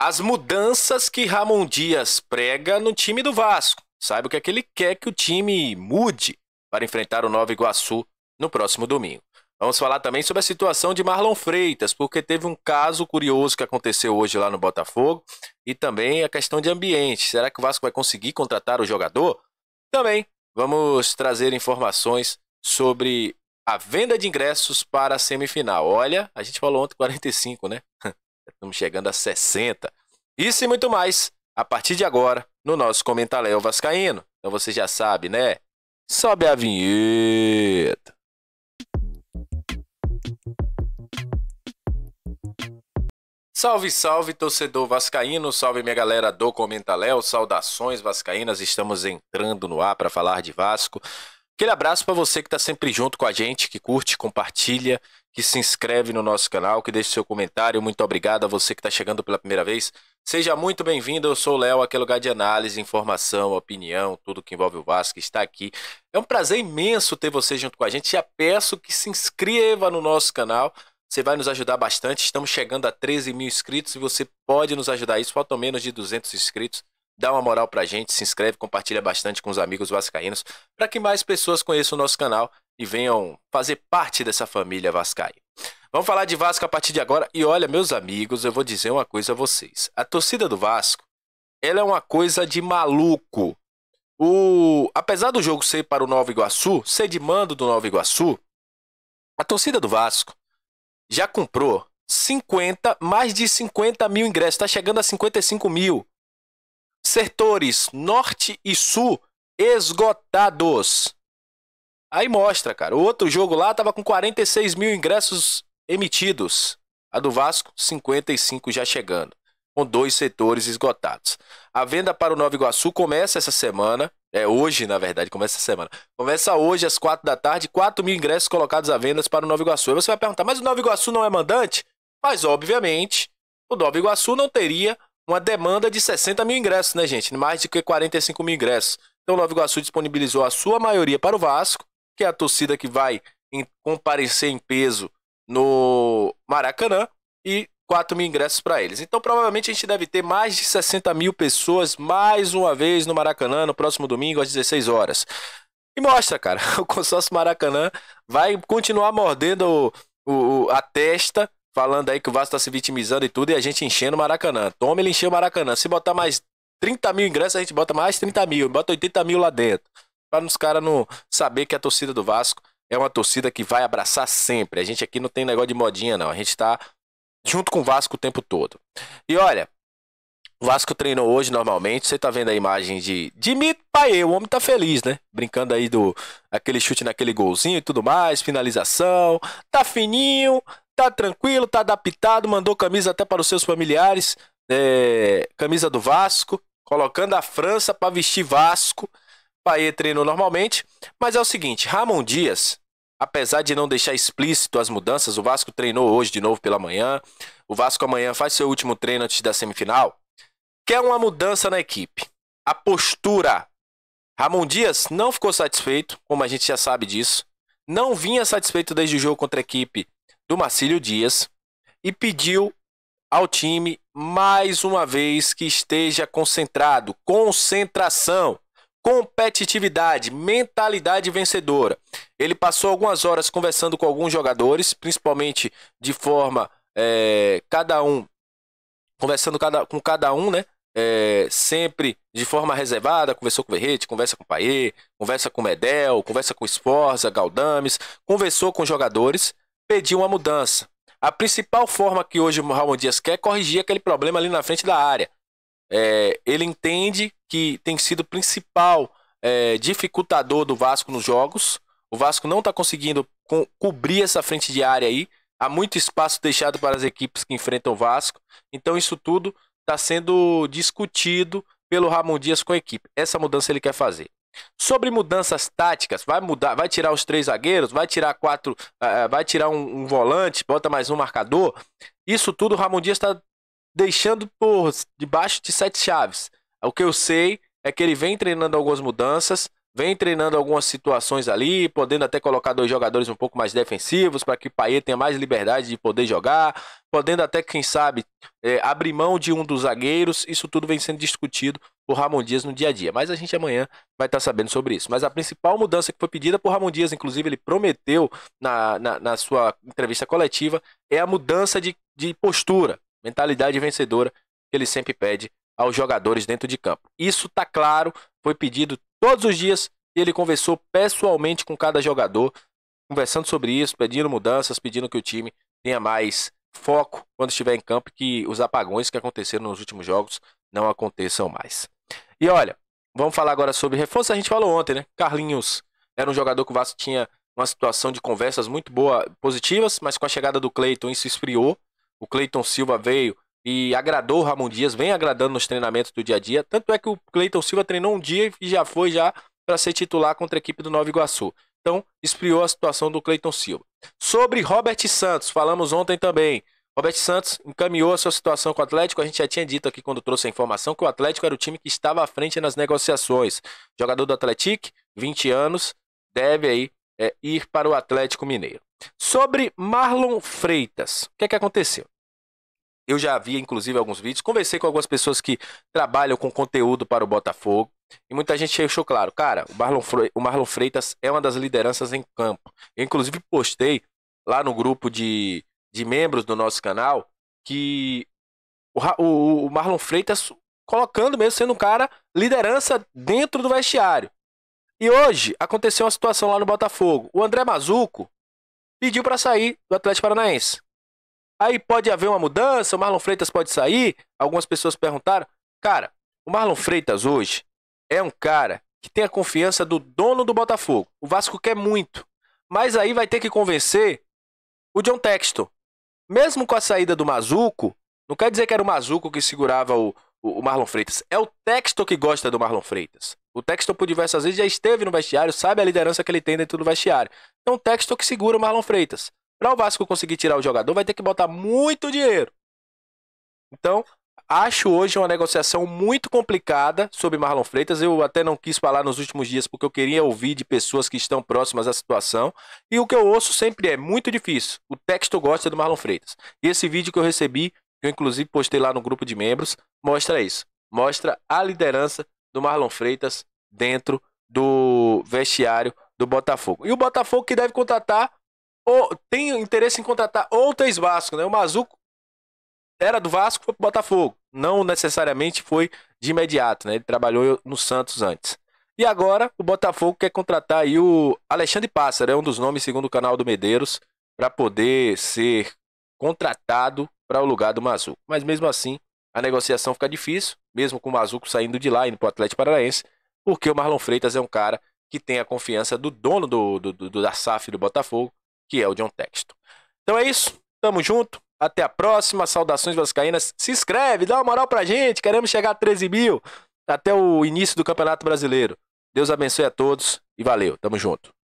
as mudanças que Ramon Dias prega no time do Vasco. Sabe o que é que ele quer que o time mude para enfrentar o Nova Iguaçu no próximo domingo. Vamos falar também sobre a situação de Marlon Freitas, porque teve um caso curioso que aconteceu hoje lá no Botafogo e também a questão de ambiente. Será que o Vasco vai conseguir contratar o jogador? Também vamos trazer informações sobre a venda de ingressos para a semifinal. Olha, a gente falou ontem 45, né? Estamos chegando a 60. Isso e muito mais a partir de agora no nosso Comentaléu Vascaíno. Então você já sabe, né? Sobe a vinheta. Salve, salve, torcedor vascaíno, salve minha galera do Comentaléu, saudações vascaínas, estamos entrando no ar para falar de Vasco. Aquele abraço para você que está sempre junto com a gente, que curte, compartilha que se inscreve no nosso canal, que deixa seu comentário. Muito obrigado a você que está chegando pela primeira vez. Seja muito bem-vindo, eu sou o Léo, aquele é lugar de análise, informação, opinião, tudo que envolve o Vasco está aqui. É um prazer imenso ter você junto com a gente. Já peço que se inscreva no nosso canal. Você vai nos ajudar bastante. Estamos chegando a 13 mil inscritos e você pode nos ajudar isso. Faltam menos de 200 inscritos. Dá uma moral pra gente, se inscreve, compartilha bastante com os amigos vascaínos para que mais pessoas conheçam o nosso canal e venham fazer parte dessa família Vascaí. Vamos falar de Vasco a partir de agora. E olha, meus amigos, eu vou dizer uma coisa a vocês. A torcida do Vasco, ela é uma coisa de maluco. O, apesar do jogo ser para o Nova Iguaçu, ser de mando do Nova Iguaçu, a torcida do Vasco já comprou 50, mais de 50 mil ingressos, está chegando a 55 mil. Setores norte e sul esgotados. Aí mostra, cara. O outro jogo lá tava com 46 mil ingressos emitidos. A do Vasco, 55 já chegando, com dois setores esgotados. A venda para o Nova Iguaçu começa essa semana. É hoje, na verdade, começa essa semana. Começa hoje, às 4 da tarde, 4 mil ingressos colocados à venda para o Nova Iguaçu. Aí você vai perguntar, mas o Nova Iguaçu não é mandante? Mas, obviamente, o Nova Iguaçu não teria uma demanda de 60 mil ingressos, né, gente? Mais do que 45 mil ingressos. Então, o Nova Iguaçu disponibilizou a sua maioria para o Vasco que é a torcida que vai em, comparecer em peso no Maracanã e 4 mil ingressos para eles. Então, provavelmente, a gente deve ter mais de 60 mil pessoas mais uma vez no Maracanã no próximo domingo às 16 horas. E mostra, cara, o consórcio Maracanã vai continuar mordendo o, o, a testa, falando aí que o Vasco está se vitimizando e tudo, e a gente enchendo o Maracanã. Toma ele encher o Maracanã. Se botar mais 30 mil ingressos, a gente bota mais 30 mil, bota 80 mil lá dentro para os caras não saber que é a torcida do Vasco é uma torcida que vai abraçar sempre. A gente aqui não tem negócio de modinha, não. A gente está junto com o Vasco o tempo todo. E olha, o Vasco treinou hoje normalmente. Você tá vendo a imagem de Dimitri Payet. O homem tá feliz, né? Brincando aí do aquele chute naquele golzinho e tudo mais, finalização. Tá fininho, tá tranquilo, tá adaptado. Mandou camisa até para os seus familiares. É, camisa do Vasco, colocando a França para vestir Vasco. Paier treinou normalmente, mas é o seguinte, Ramon Dias, apesar de não deixar explícito as mudanças, o Vasco treinou hoje de novo pela manhã. O Vasco amanhã faz seu último treino antes da semifinal. Quer uma mudança na equipe. A postura. Ramon Dias não ficou satisfeito, como a gente já sabe disso. Não vinha satisfeito desde o jogo contra a equipe do Marcílio Dias e pediu ao time mais uma vez que esteja concentrado, concentração competitividade, mentalidade vencedora. Ele passou algumas horas conversando com alguns jogadores, principalmente de forma é, cada um conversando cada, com cada um, né? É, sempre de forma reservada, conversou com o Verrete, conversa com o Paê, conversa com o Medel, conversa com o Esforza, Galdames, conversou com os jogadores, pediu uma mudança. A principal forma que hoje o Ramon Dias quer é corrigir aquele problema ali na frente da área. É, ele entende que tem sido o principal é, dificultador do Vasco nos jogos. O Vasco não está conseguindo co cobrir essa frente de área aí. Há muito espaço deixado para as equipes que enfrentam o Vasco. Então, isso tudo está sendo discutido pelo Ramon Dias com a equipe. Essa mudança ele quer fazer. Sobre mudanças táticas, vai mudar, vai tirar os três zagueiros, vai tirar quatro, uh, vai tirar um, um, volante, bota mais um marcador. Isso tudo o Ramon Dias está deixando por debaixo de sete chaves. O que eu sei é que ele vem treinando algumas mudanças, vem treinando algumas situações ali, podendo até colocar dois jogadores um pouco mais defensivos para que o Payet tenha mais liberdade de poder jogar, podendo até, quem sabe, é, abrir mão de um dos zagueiros. Isso tudo vem sendo discutido por Ramon Dias no dia a dia. Mas a gente amanhã vai estar sabendo sobre isso. Mas a principal mudança que foi pedida por Ramon Dias, inclusive ele prometeu na, na, na sua entrevista coletiva, é a mudança de, de postura mentalidade vencedora que ele sempre pede aos jogadores dentro de campo. Isso tá claro, foi pedido todos os dias e ele conversou pessoalmente com cada jogador, conversando sobre isso, pedindo mudanças, pedindo que o time tenha mais foco quando estiver em campo que os apagões que aconteceram nos últimos jogos não aconteçam mais. E olha, vamos falar agora sobre reforço. A gente falou ontem, né? Carlinhos era um jogador que o Vasco tinha uma situação de conversas muito boa, positivas, mas com a chegada do Cleiton isso esfriou o Cleiton Silva veio e agradou o Ramon Dias, vem agradando nos treinamentos do dia a dia. Tanto é que o Cleiton Silva treinou um dia e já foi já para ser titular contra a equipe do Nova Iguaçu. Então, esfriou a situação do Cleiton Silva. Sobre Robert Santos, falamos ontem também. Robert Santos encaminhou a sua situação com o Atlético. A gente já tinha dito aqui quando trouxe a informação que o Atlético era o time que estava à frente nas negociações. Jogador do Atlético, 20 anos, deve aí é, ir para o Atlético Mineiro. Sobre Marlon Freitas, o que, é que aconteceu? Eu já vi, inclusive, alguns vídeos. Conversei com algumas pessoas que trabalham com conteúdo para o Botafogo. E muita gente deixou claro, cara, o Marlon, o Marlon Freitas é uma das lideranças em campo. Eu, inclusive, postei lá no grupo de, de membros do nosso canal que o, o, o Marlon Freitas colocando mesmo, sendo um cara liderança dentro do vestiário. E hoje aconteceu uma situação lá no Botafogo. O André Mazuco pediu para sair do Atlético Paranaense. Aí pode haver uma mudança, o Marlon Freitas pode sair. Algumas pessoas perguntaram. Cara, o Marlon Freitas hoje é um cara que tem a confiança do dono do Botafogo. O Vasco quer muito. Mas aí vai ter que convencer o John Texton. Mesmo com a saída do Mazuco, não quer dizer que era o Mazuco que segurava o, o, o Marlon Freitas. É o Texton que gosta do Marlon Freitas. O Texton, por diversas vezes, já esteve no vestiário, sabe a liderança que ele tem dentro do vestiário. Então, o Texton que segura o Marlon Freitas. Para o Vasco conseguir tirar o jogador, vai ter que botar muito dinheiro. Então, acho hoje uma negociação muito complicada sobre Marlon Freitas. Eu até não quis falar nos últimos dias porque eu queria ouvir de pessoas que estão próximas à situação. E o que eu ouço sempre é muito difícil. O texto gosta do Marlon Freitas. E esse vídeo que eu recebi, que eu inclusive postei lá no grupo de membros, mostra isso. Mostra a liderança do Marlon Freitas dentro do vestiário do Botafogo. E o Botafogo que deve contratar ou, tem interesse em contratar outras Vasco, né? O Mazuco era do Vasco, foi pro Botafogo. Não necessariamente foi de imediato, né? Ele trabalhou no Santos antes. E agora o Botafogo quer contratar aí o Alexandre Pássaro, é um dos nomes, segundo o canal do Medeiros, para poder ser contratado para o lugar do Mazuco. Mas mesmo assim, a negociação fica difícil, mesmo com o Mazuco saindo de lá, indo para o Atlético Paranaense, porque o Marlon Freitas é um cara que tem a confiança do dono do, do, do da SAF do Botafogo, que é o John Texton. Então é isso, tamo junto, até a próxima, saudações vascaínas, se inscreve, dá uma moral pra gente, queremos chegar a 13 mil até o início do Campeonato Brasileiro. Deus abençoe a todos e valeu, tamo junto.